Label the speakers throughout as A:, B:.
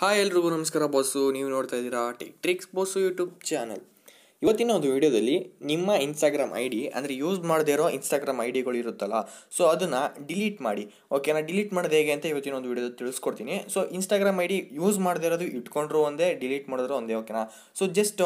A: hi ಎಲ್ರಿಗೂ ನಮಸ್ಕಾರ boss ನೀವು ನೋಡ್ತಾ ಇದ್ದೀರಾ tech tricks boss YouTube channel ಇವತ್ತಿನ ಒಂದು ವಿಡಿಯೋದಲ್ಲಿ ನಿಮ್ಮ ಇನ್ಸ್ಟಾಗ್ರಾಮ್ ಐ ಡಿ ಅಂದರೆ ಯೂಸ್ ಮಾಡದೇ ಇರೋ ಇನ್ಸ್ಟಾಗ್ರಾಮ್ ಐ ಡಿಗಳು ಇರುತ್ತಲ್ಲ ಸೊ ಅದನ್ನು ಡಿಲೀಟ್ ಮಾಡಿ ಓಕೆನಾ ಡಿಲೀಟ್ ಮಾಡೋದು ಹೇಗೆ ಅಂತ ಇವತ್ತಿನ ಒಂದು ವಿಡಿಯೋ ತಿಳಿಸ್ಕೊಡ್ತೀನಿ so Instagram I D use ಮಾಡದೇ ಇರೋದು ಇಟ್ಕೊಂಡ್ರು ಒಂದೇ ಡಿಲೀಟ್ ಮಾಡಿದ್ರು ಒಂದೇ ಓಕೆನಾ ಸೊ ಜಸ್ಟ್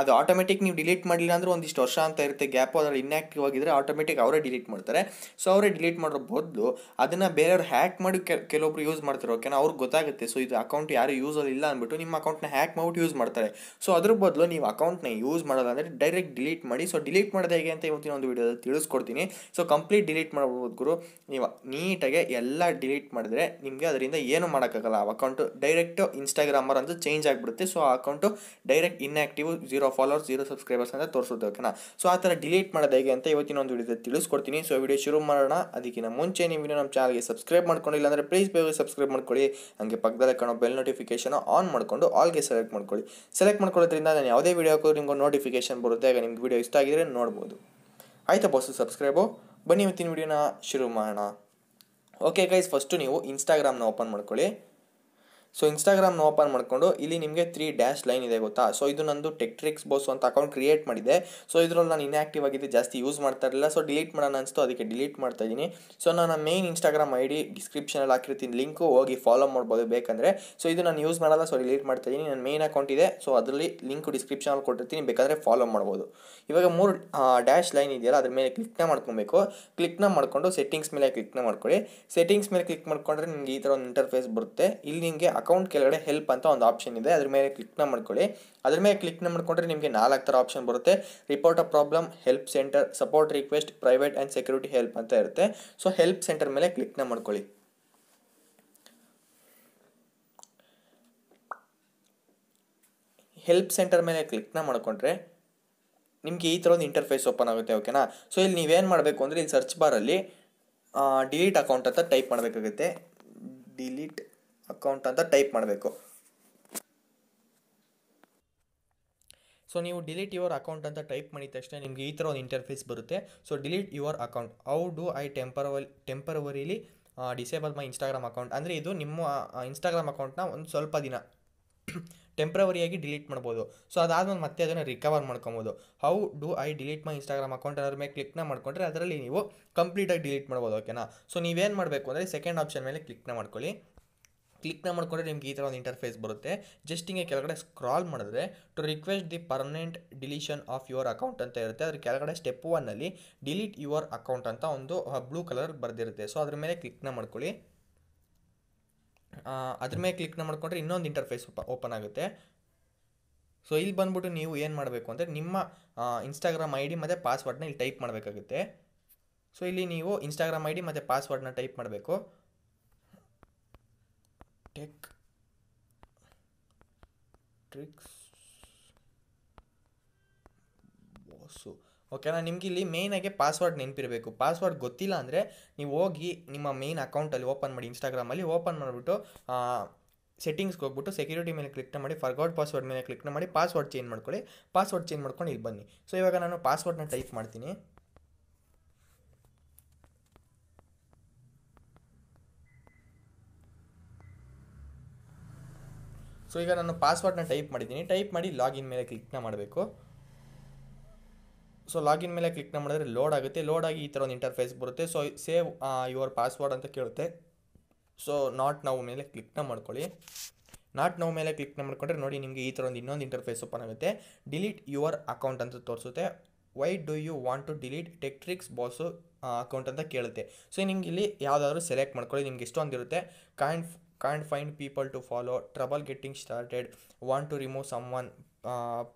A: ಅದು ಆಟೋಮೆಟಿಕ್ ನೀವು ಡಿಲೀಟ್ ಮಾಡಲಿಲ್ಲ ಅಂದರೆ ಒಂದಿಷ್ಟು ವರ್ಷ ಅಂತ ಇರುತ್ತೆ ಗ್ಯಾಪ್ ಅದರಲ್ಲಿ ಇನ್ಯಾಕ್ಟಿವ್ ಆಗಿದ್ರೆ ಆಟೋಮೆಟಿಕ್ ಅವರೇ ಡಿಲೀಟ್ ಮಾಡ್ತಾರೆ ಸೊ ಅವರೇ ಡಿಲೀಟ್ ಮಾಡೋ ಬದಲು ಅದನ್ನು ಬೇರೆಯವ್ರು ಹ್ಯಾಕ್ ಮಾಡಿ ಕೆಲವೊಬ್ರು ಯೂಸ್ ಮಾಡ್ತಾರೆ ಓಕೆನಾ ಅವ್ರಿಗೆ ಗೊತ್ತಾಗುತ್ತೆ ಸೊ ಇದು ಅಕೌಂಟ್ ಯಾರು ಯೂಸಲ್ಲಿ ಇಲ್ಲ ಅಂದ್ಬಿಟ್ಟು ನಿಮ್ಮ ಅಕೌಂಟ್ನ ಹ್ಯಾಕ್ ಮಾಡ್ಬಿಟ್ಟು ಯೂಸ್ ಮಾಡ್ತಾರೆ ಸೊ ಅದ್ರ ಬದಲು ನೀವು ಅಕೌಂಟ್ನ ಯೂಸ್ ಮಾಡೋದಂದರೆ ಡೈರೆಕ್ಟ್ ಡಿಲೀಟ್ ಮಾಡಿ ಸೊ ಡಿಲೀಟ್ ಮಾಡೋದು ಹೇಗೆ ಅಂತ ಇವತ್ತಿನ ಒಂದು ವಿಡಿಯೋದಲ್ಲಿ ತಿಳಿಸ್ಕೊಡ್ತೀನಿ ಸೊ ಕಂಪ್ಲೀಟ್ ಡಿಲೀಟ್ ಮಾಡ್ಬೋದು ಗುರು ನೀವು ನೀಟಾಗಿ ಎಲ್ಲ ಡಿಲೀಟ್ ಮಾಡಿದ್ರೆ ನಿಮಗೆ ಅದರಿಂದ ಏನು ಮಾಡೋಕ್ಕಾಗಲ್ಲ ಆ ಅಕೌಂಟು ಡೈರೆಕ್ಟ್ ಇನ್ಸ್ಟಾಗ್ರಾಮರ್ ಅಂತ ಚೇಂಜ್ ಆಗಿಬಿಡುತ್ತೆ ಸೊ ಆ account direct inactive zero zero followers zero subscribers ಅಂತ ತೋರಿಸೋದು ಓಕೆನಾ ಸೊ ಆ ಥರ ಡಿಲೀಟ್ ಮಾಡೋದು ಹೇಗೆ ಅಂತ ಇವತ್ತಿನ ಒಂದು ವಿಡಿಯೋ ತಿಳಿಸ್ಕೊಡ್ತೀನಿ ಸೊ ವಿಡಿಯೋ ಶುರು ಮಾಡೋಣ ಅದಕ್ಕಿಂತ ಮುಂಚೆ ನೀವು ನಮ್ಮ ಚಾನಲ್ಗೆ ಸಬ್ಸ್ಕ್ರೈಬ್ ಮಾಡ್ಕೊಂಡಿಲ್ಲ ಅಂದರೆ ಪ್ಲೀಸ್ ಬೇಗ ಸಬ್ಸ್ಕ್ರೈಬ್ ಮಾಡ್ಕೊಳ್ಳಿ ಹಾಗೆ ಪಕ್ಕದಲ್ಲೇ ಕಾಣೋ ಬೆಲ್ ನೋಟಿಫಿಕೇಶನ್ ಆನ್ ಮಾಡಿಕೊಂಡು ಆಲ್ಗೆ ಸೆಲೆಕ್ಟ್ ಮಾಡ್ಕೊಳ್ಳಿ ಸೆಲೆಕ್ಟ್ ಮಾಡ್ಕೊಳ್ಳೋದ್ರಿಂದ ನಾನು ಯಾವುದೇ ವಿಡಿಯೋ ಹಾಕೋದು ನಿಮ್ಗೆ ನೋಟಿಫಿಕೇಶನ್ ಬರುತ್ತೆ ಆಗ ನಿಮ್ಗೆ ವಿಡಿಯೋ ಇಷ್ಟ ಆಗಿದ್ರೆ ನೋಡ್ಬೋದು ಆಯಿತಾ ಬಾಸು ಸಬ್ಸ್ಕ್ರೈಬು ಬನ್ನಿ ಇವತ್ತಿನ ವಿಡಿಯೋನ ಶುರು ಮಾಡೋಣ ಓಕೆ ಗೈಸ್ ಫಸ್ಟು ನೀವು ಇನ್ಸ್ಟಾಗ್ರಾಮ್ನ ಓಪನ್ ಮಾಡ್ಕೊಳ್ಳಿ ಸೊ ಇನ್ಸ್ಟಾಗ್ರಾಮ್ನ ಓಪನ್ ಮಾಡಿಕೊಂಡು ಇಲ್ಲಿ ನಿಮಗೆ ತ್ರೀ ಡ್ಯಾಶ್ ಲೈನ್ ಇದೆ ಗೊತ್ತಾ ಸೊ ಇದು ನಂದು ಟೆಕ್ಟ್ರಿಕ್ಸ್ ಬೋಸ್ ಅಂತ ಅಕೌಂಟ್ ಕ್ರಿಯೇಟ್ ಮಾಡಿದೆ ಸೊ ಇದರಲ್ಲಿ ನಾನು ಇನ್ಆಕ್ಟಿವ್ ಆಗಿದೆ ಜಾಸ್ತಿ ಯೂಸ್ ಮಾಡ್ತಾ ಇರಲಿಲ್ಲ ಸೊ ಡಿಲೀಟ್ ಮಾಡೋಣ ಅನಿಸ್ತು ಅದಕ್ಕೆ ಡಿಲೀಟ್ ಮಾಡ್ತಾ ಇದ್ದೀನಿ ಸೊ ನಾನು ಮೇನ್ ಇನ್ಸ್ಟಾಗ್ರಾಮ್ ಐ ಡಿ ಡಿಸ್ಕ್ರಿಪ್ಷನಲ್ಲಿ ಹಾಕಿರ್ತೀನಿ ಲಿಂಕು ಹೋಗಿ ಫಾಲೋ ಮಾಡ್ಬೋದು ಬೇಕಂದರೆ ಸೊ ಇದು ನಾನು ಯೂಸ್ ಮಾಡಲ್ಲ ಸೊ ಡಿಲೀಟ್ ಮಾಡ್ತಾ ಇದ್ದೀನಿ ನನ್ನ ಮೇನ್ ಅಕೌಂಟ್ ಇದೆ ಸೊ ಅದರಲ್ಲಿ ಲಿಂಕ್ ಡಿಸ್ಕ್ರಿಪ್ಷನಲ್ಲಿ ಕೊಟ್ಟಿರ್ತೀನಿ ಬೇಕಾದರೆ ಫಾಲೋ ಮಾಡ್ಬೋದು ಇವಾಗ ಮೂರು ಡ್ಯಾಶ್ ಲೈನ್ ಇದೆಯಲ್ಲ ಅದ್ರ ಮೇಲೆ ಕ್ಲಿಕ್ನ ಮಾಡ್ಕೊಬೇಕು ಕ್ಲಿಕ್ನ ಮಾಡಿಕೊಂಡು ಸೆಟ್ಟಿಂಗ್ಸ್ ಮೇಲೆ ಕ್ಲಿಕ್ನ ಮಾಡ್ಕೊಳ್ಳಿ ಸೆಟ್ಟಿಂಗ್ಸ್ ಮೇಲೆ ಕ್ಲಿಕ್ ಮಾಡಿಕೊಂಡ್ರೆ ನಿಮಗೆ ಈ ಥರ ಒಂದು ಇಂಟರ್ಫೇಸ್ ಬರುತ್ತೆ ಇಲ್ಲಿ ನಿಮಗೆ ಅಕೌಂಟ್ ಕೆಳಗಡೆ ಹೆಲ್ಪ್ ಅಂತ ಒಂದು ಆಪ್ಷನ್ ಇದೆ ಅದ್ರ ಮೇಲೆ ಕ್ಲಿಕ್ನ ಮಾಡ್ಕೊಳ್ಳಿ ಅದ್ರ ಮೇಲೆ ಕ್ಲಿಕ್ನ ಮಾಡಿಕೊಂಡ್ರೆ ನಿಮಗೆ ನಾಲ್ಕು ಥರ ಆಪ್ಷನ್ ಬರುತ್ತೆ report a problem help centre support request private and security help ಅಂತ ಇರುತ್ತೆ ಸೊ ಹೆಲ್ಪ್ ಸೆಂಟರ್ ಮೇಲೆ ಕ್ಲಿಕ್ನ ಮಾಡ್ಕೊಳ್ಳಿ ಹೆಲ್ಪ್ ಸೆಂಟರ್ ಮೇಲೆ ಕ್ಲಿಕ್ನ ಮಾಡಿಕೊಂಡ್ರೆ ನಿಮಗೆ ಈ ಥರ ಒಂದು ಇಂಟರ್ಫೇಸ್ ಓಪನ್ ಆಗುತ್ತೆ ಓಕೆನಾ ಸೊ ಇಲ್ಲಿ ನೀವೇನು ಮಾಡಬೇಕು ಅಂದರೆ ಇಲ್ಲಿ ಸರ್ಚ್ ಬಾರಲ್ಲಿ ಡಿಲೀಟ್ ಅಕೌಂಟ್ ಅಂತ ಟೈಪ್ ಮಾಡಬೇಕಾಗುತ್ತೆ ಡಿಲೀಟ್ ಅಕೌಂಟ್ ಅಂತ ಟೈಪ್ ಮಾಡಬೇಕು ಸೊ ನೀವು ಡಿಲೀಟ್ ಯುವರ್ ಅಕೌಂಟ್ ಅಂತ ಟೈಪ್ ಮಾಡಿದ ತಕ್ಷಣ ನಿಮಗೆ ಈ ಥರ ಒಂದು ಇಂಟರ್ಫೇಸ್ ಬರುತ್ತೆ so delete your account how do I temporal temporarily disable my Instagram account ಅಂದರೆ ಇದು ನಿಮ್ಮ ಇನ್ಸ್ಟಾಗ್ರಾಮ್ ಅಕೌಂಟ್ನ ಒಂದು ಸ್ವಲ್ಪ ದಿನ ಟೆಂಪ್ರವರಿಯಾಗಿ ಡಿಲೀಟ್ ಮಾಡ್ಬೋದು ಸೊ ಅದಾದಮೇಲೆ ಮತ್ತೆ ಅದನ್ನು ರಿಕವರ್ ಮಾಡ್ಕೊಬೋದು how do I delete my Instagram account ಅದರ ಮೇಲೆ ಕ್ಲಿಕ್ನ ಮಾಡ್ಕೊಂಡ್ರೆ ಅದರಲ್ಲಿ ನೀವು ಕಂಪ್ಲೀಟಾಗಿ ಡಿಲೀಟ್ ಮಾಡ್ಬೋದು ಓಕೆನಾ ಸೊ ನೀವೇನು ಮಾಡಬೇಕು ಅಂದರೆ ಸೆಕೆಂಡ್ ಆಪ್ಷನ್ ಮೇಲೆ ಕ್ಲಿಕ್ನ ಮಾಡ್ಕೊಳ್ಳಿ ಕ್ಲಿಕ್ನ ಮಾಡಿಕೊಂಡ್ರೆ ನಿಮ್ಗೆ ಈ ಥರ ಒಂದು ಇಂಟರ್ಫೇಸ್ ಬರುತ್ತೆ ಜಸ್ಟ್ ಹಿಂಗೆ ಕೆಳಗಡೆ ಸ್ಕ್ರಾಲ್ ಮಾಡಿದ್ರೆ to request the permanent deletion of your account ಅಂತ ಇರುತ್ತೆ ಅದ್ರ ಕೆಳಗಡೆ ಸ್ಟೆಪ್ ಒನ್ನಲ್ಲಿ ಡಿಲೀಟ್ ಯುವರ್ ಅಕೌಂಟ್ ಅಂತ ಒಂದು ಬ್ಲೂ ಕಲರ್ ಬರೆದಿರುತ್ತೆ ಸೊ ಅದ್ರ ಮೇಲೆ ಕ್ಲಿಕ್ನ ಮಾಡ್ಕೊಳ್ಳಿ ಅದ್ರ ಮೇಲೆ ಕ್ಲಿಕ್ನ ಮಾಡಿಕೊಂಡ್ರೆ ಇನ್ನೊಂದು ಇಂಟರ್ಫೇಸ್ ಓಪನ್ ಆಗುತ್ತೆ ಸೊ ಇಲ್ಲಿ ಬಂದ್ಬಿಟ್ಟು ನೀವು ಏನು ಮಾಡಬೇಕು ಅಂದರೆ ನಿಮ್ಮ ಇನ್ಸ್ಟಾಗ್ರಾಮ್ ಐ ಡಿ ಮತ್ತು ಪಾಸ್ವರ್ಡ್ನ ಇಲ್ಲಿ ಟೈಪ್ ಮಾಡಬೇಕಾಗುತ್ತೆ ಸೊ ಇಲ್ಲಿ ನೀವು ಇನ್ಸ್ಟಾಗ್ರಾಮ್ ಐ ಡಿ ಮತ್ತು ಪಾಸ್ವರ್ಡ್ನ ಟೈಪ್ ಮಾಡಬೇಕು ಟೆಕ್ ಟ್ರಿಕ್ಸ್ ಬಾಸು ಓಕೆನಾ ನಿಮ್ಗೆ ಇಲ್ಲಿ ಮೇಯ್ನಾಗೆ ಪಾಸ್ವರ್ಡ್ ನೆನಪಿರಬೇಕು ಪಾಸ್ವರ್ಡ್ ಗೊತ್ತಿಲ್ಲ ಅಂದರೆ ನೀವು ಹೋಗಿ ನಿಮ್ಮ ಮೇಯ್ನ್ ಅಕೌಂಟಲ್ಲಿ ಓಪನ್ ಮಾಡಿ ಇನ್ಸ್ಟಾಗ್ರಾಮಲ್ಲಿ ಓಪನ್ ಮಾಡಿಬಿಟ್ಟು ಸೆಟ್ಟಿಂಗ್ಸ್ಗೆ ಹೋಗ್ಬಿಟ್ಟು ಸೆಕ್ಯೂರಿಟಿ ಮೇಲೆ ಕ್ಲಿಕ್ ಮಾಡಿ ಫರ್ಗಾಟ್ ಪಾಸ್ವರ್ಡ್ ಮೇಲೆ ಕ್ಲಿಕ್ ಮಾಡಿ ಪಾಸ್ವರ್ಡ್ ಚೇಂಜ್ ಮಾಡ್ಕೊಳ್ಳಿ ಪಾಸ್ವರ್ಡ್ ಚೇಂಜ್ ಮಾಡ್ಕೊಂಡು ಇಲ್ಲಿ ಬನ್ನಿ ಸೊ ಇವಾಗ ನಾನು ಪಾಸ್ವರ್ಡ್ನ ಟೈಪ್ ಮಾಡ್ತೀನಿ ಸೊ ಈಗ ನಾನು ಪಾಸ್ವರ್ಡ್ನ ಟೈಪ್ ಮಾಡಿದ್ದೀನಿ ಟೈಪ್ ಮಾಡಿ ಲಾಗಿನ್ ಮೇಲೆ ಕ್ಲಿಕ್ನ ಮಾಡಬೇಕು ಸೊ ಲಾಗಿನ್ ಮೇಲೆ ಕ್ಲಿಕ್ನ ಮಾಡಿದ್ರೆ ಲೋಡ್ ಆಗುತ್ತೆ ಲೋಡ್ ಆಗಿ ಈ ಥರ ಒಂದು ಇಂಟರ್ಫೇಸ್ ಬರುತ್ತೆ ಸೊ ಸೇವ್ ಯುವರ್ ಪಾಸ್ವರ್ಡ್ ಅಂತ ಕೇಳುತ್ತೆ ಸೊ ನಾಟ್ ನಾವು ಮೇಲೆ ಕ್ಲಿಕ್ನ ಮಾಡ್ಕೊಳ್ಳಿ ನಾಟ್ ನಾವು ಮೇಲೆ ಕ್ಲಿಕ್ನ ಮಾಡಿಕೊಂಡ್ರೆ ನೋಡಿ ನಿಮಗೆ ಈ ಥರ ಒಂದು ಇನ್ನೊಂದು ಇಂಟರ್ಫೇಸ್ ಓಪನ್ ಆಗುತ್ತೆ ಡಿಲೀಟ್ ಯುವರ್ ಅಕೌಂಟ್ ಅಂತ ತೋರಿಸುತ್ತೆ why do you want to delete tech tricks boss account ಅಂತ ಕೇಳುತ್ತೆ ಸೊ ನಿಮಗೆ ಇಲ್ಲಿ ಯಾವುದಾದ್ರೂ ಸೆಲೆಕ್ಟ್ ಮಾಡ್ಕೊಳ್ಳಿ ನಿಮ್ಗೆ ಇಷ್ಟೊಂದಿರುತ್ತೆ ಕಾಯಿನ್ can't find people to follow trouble getting started want to remove someone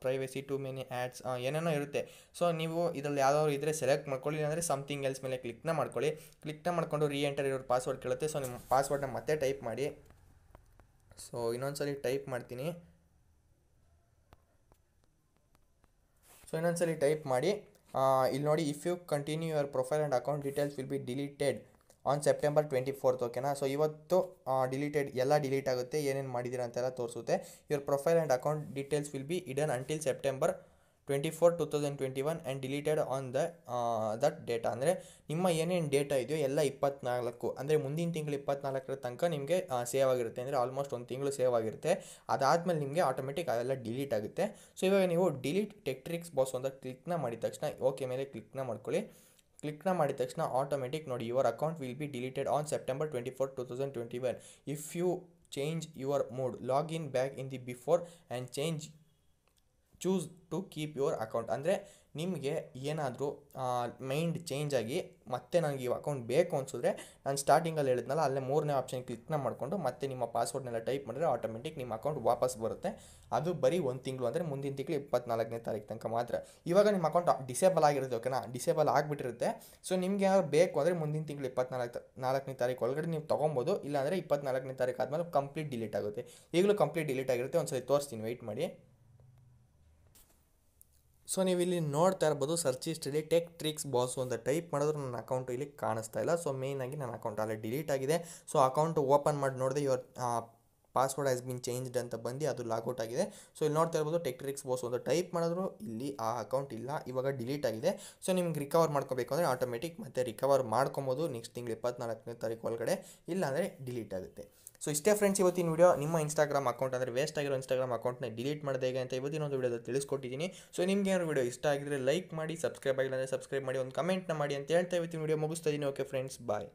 A: privacy too many ads ಏನೇನೋ ಇರುತ್ತೆ ಸೊ ನೀವು ಇದರಲ್ಲಿ ಯಾವುದಾದ್ರು ಇದ್ದರೆ ಸೆಲೆಕ್ಟ್ ಮಾಡ್ಕೊಳ್ಳಿ ಅಂದರೆ ಸಮಥಿಂಗ್ ಎಲ್ಸ್ ಮೇಲೆ ಕ್ಲಿಕ್ನ ಮಾಡ್ಕೊಳ್ಳಿ ಕ್ಲಿಕ್ನ ಮಾಡಿಕೊಂಡು ರೀ ಎಂಟರ್ ಇರೋ ಪಾಸ್ವರ್ಡ್ ಕೇಳುತ್ತೆ ಸೊ ನಿಮ್ಮ ಪಾಸ್ವರ್ಡ್ನ ಮತ್ತೆ ಟೈಪ್ ಮಾಡಿ ಸೊ ಇನ್ನೊಂದ್ಸಲಿ ಟೈಪ್ ಮಾಡ್ತೀನಿ ಸೊ ಇನ್ನೊಂದ್ಸಲಿ ಟೈಪ್ ಮಾಡಿ uh, ಇಲ್ಲಿ ನೋಡಿ if you continue your profile and account details will be deleted on September twenty fourth ಓಕೆನಾ ಸೊ ಇವತ್ತು ಡಿಲೀಟೆಡ್ ಎಲ್ಲ ಡಿಲೀಟ್ ಆಗುತ್ತೆ ಏನೇನು ಮಾಡಿದ್ದೀರ ಅಂತೆಲ್ಲ ತೋರಿಸುತ್ತೆ your profile and account details will be hidden until September twenty four two thousand twenty one and deleted on the that data ಅಂದರೆ ನಿಮ್ಮ ಏನೇನು ಡೇಟಾ ಇದೆಯೋ ಎಲ್ಲ ಇಪ್ಪತ್ನಾಲ್ಕು ಅಂದರೆ ಮುಂದಿನ ತಿಂಗಳು ಇಪ್ಪತ್ನಾಲ್ಕರ ತನಕ ನಿಮಗೆ ಸೇವ್ ಆಗಿರುತ್ತೆ ಅಂದರೆ ಆಲ್ಮೋಸ್ಟ್ ಒಂದು ತಿಂಗಳು ಸೇವ್ ಆಗಿರುತ್ತೆ ಅದಾದಮೇಲೆ ನಿಮಗೆ ಆಟೋಮೆಟಿಕ್ ಅದೆಲ್ಲ ಡಿಲೀಟ್ ಆಗುತ್ತೆ ಸೊ ಇವಾಗ ನೀವು ಡಿಲೀಟ್ ಟೆಕ್ಟ್ರಿಕ್ಸ್ ಬಾಸ್ ಅಂತ ಕ್ಲಿಕ್ನ ಮಾಡಿದ ತಕ್ಷಣ ಓಕೆ ಮೇಲೆ ಕ್ಲಿಕ್ನ ಮಾಡ್ಕೊಳ್ಳಿ ಕ್ಲಿಕ್ನ ಮಾಡಿದ ತಕ್ಷಣ ಆಟೋಮೆಟಿಕ್ ನೋಡಿ your account will be deleted on September twenty four two thousand twenty one if you change your mode login back in the before and change choose to keep your account ಅಂದರೆ ನಿಮಗೆ ಏನಾದರೂ mind change ಆಗಿ ಮತ್ತೆ ನನಗೆ ಈ account ಬೇಕು ಅನ್ಸಿದ್ರೆ ನಾನು ಸ್ಟಾರ್ಟಿಂಗಲ್ಲಿ ಹೇಳಿದ್ನಲ್ಲ ಅಲ್ಲೇ ಮೂರನೇ ಆಪ್ಷನ್ ಕ್ಲಿಕ್ನ ಮಾಡಿಕೊಂಡು ಮತ್ತೆ ನಿಮ್ಮ ಪಾಸ್ವರ್ಡ್ನೆಲ್ಲ ಟೈಪ್ ಮಾಡಿದ್ರೆ ಆಟೋಮೆಟಿಕ್ ನಿಮ್ಮ ಅಕೌಂಟ್ ವಾಪಸ್ ಬರುತ್ತೆ ಅದು ಬರೀ ಒಂದು ತಿಂಗಳು ಅಂದರೆ ಮುಂದಿನ ತಿಂಗಳು ಇಪ್ಪತ್ನಾಲ್ಕನೇ ತಾರೀಕು ತನಕ ಮಾತ್ರ ಇವಾಗ ನಿಮ್ಮ ಅಕೌಂಟ್ ಡಿಸೇಬಲ್ ಆಗಿರುತ್ತೆ ಓಕೆನಾ ಡಿಸೇಬಲ್ ಆಗಿಬಿಟ್ಟಿರುತ್ತೆ ಸೊ ನಿಮಗೆ ಯಾರು ಬೇಕು ಅಂದರೆ ಮುಂದಿನ ತಿಂಗಳು ಇಪ್ಪತ್ನಾಲ್ಕು ನಾಲ್ಕನೇ ತಾರೀಕು ಒಳಗಡೆ ನೀವು ತೊಗೊಬೋದು ಇಲ್ಲಾಂದರೆ ಇಪ್ಪತ್ನಾಲ್ಕನೇ ತಾರೀಕು ಆದಮೇಲೆ ಕಂಪ್ಲೀಟ್ ಡಿಲೀಟ್ ಆಗುತ್ತೆ ಈಗಲೂ ಕಂಪ್ಲೀಟ್ ಡಿಲೀಟ್ ಆಗಿರುತ್ತೆ ಒಂದು ಸರಿ ತೋರಿಸ್ತೀನಿ ವೆಯ್ಟ್ ಮಾಡಿ ಸೊ ನೀವು ಇಲ್ಲಿ ನೋಡ್ತಾ ಇರ್ಬೋದು ಸರ್ಚ್ ಹಿಸ್ಟ್ರಿಲಿ ಟೆಕ್ ಟ್ರಿಕ್ಸ್ ಬಾಸ್ ಅಂತ ಟೈಪ್ ಮಾಡಿದ್ರು ನನ್ನ ಅಕೌಂಟ್ ಇಲ್ಲಿ ಕಾಣಿಸ್ತಾ ಇಲ್ಲ ಸೊ ಮೇಯ್ನಾಗಿ ನನ್ನ ಅಕೌಂಟ್ ಅಲ್ಲೇ ಡಿಲೀಟ್ ಆಗಿದೆ ಸೊ ಅಕೌಂಟ್ ಓಪನ್ ಮಾಡಿ ನೋಡಿದೆ your password has been changed ಅಂತ ಬಂದು ಅದು ಲಾಗೌಟ್ ಆಗಿದೆ ಸೊ ಇಲ್ಲಿ ನೋಡ್ತಾ ಇರ್ಬೋದು ಟೆಕ್ ಟ್ರಿಕ್ಸ್ ಬಾಸ್ ಒಂದು ಟೈಪ್ ಮಾಡಿದ್ರು ಇಲ್ಲಿ ಆ ಅಕೌಂಟ್ ಇಲ್ಲ ಇವಾಗ ಡಿಲೀಟ್ ಆಗಿದೆ ಸೊ ನಿಮ್ಗೆ ರಿಕವರ್ ಮಾಡ್ಕೋಬೇಕು ಅಂದರೆ ಆಟೋಮೆಟಿಕ್ ಮತ್ತು ರಿಕವರ್ ಮಾಡ್ಕೊಬೋದು ನೆಕ್ಸ್ಟ್ ತಿಂಗಳು ಇಪ್ಪತ್ನಾಲ್ಕನೇ ತಾರೀಕು ಒಳಗಡೆ ಇಲ್ಲಾಂದರೆ ಡಿಲೀಟ್ ಆಗುತ್ತೆ ಸೊ ಇಷ್ಟೇ ಫ್ರೆಂಡ್ಸ್ ಇವತ್ತಿನ ವೀಡಿಯೋ ನಿಮ್ಮ ಇನ್ಸ್ಟಾಗ್ರಾಮ್ ಅಕೌಂಟ್ ಅಂದರೆ ವೇಸ್ಟ್ ಆಗಿರೋ ಇನ್ಸ್ಟಾಗ್ರಾಮ್ ಅಕೌಂಟ್ನ ಡಿಲೀಟ್ ಮಾಡಿದೆ ಹೇಗೆ ಅಂತ ಇವತ್ತಿನ ಒಂದು ವೀಡಿಯೋದಲ್ಲಿ ತಿಳಿಸ್ಕೊಟ್ಟಿದ್ದೀನಿ ಸೊ ನಿಮಗೆ ಏನಾದ್ರು ವೀಡಿಯೋ ಇಷ್ಟ ಆಗಿದ್ರೆ ಲೈಕ್ ಮಾಡಿ ಸಬ್ಸ್ಕ್ರೈಬ್ ಆಗಿಲ್ಲ ಅಂದರೆ ಸಬ್ಸ್ಕ್ರೈಬ್ ಮಾಡಿ ಒಂದು ಕಮೆಂಟ್ನ ಮಾಡಿ ಅಂತ ಹೇಳ್ತಾ ಇವತ್ತಿನ ವೀಡಿಯೋ ಮುಗಿಸ್ತಾ ಇದ್ದೀನಿ ಓಕೆ ಫ್ರೆಂಡ್ಸ್ ಬಾಯ್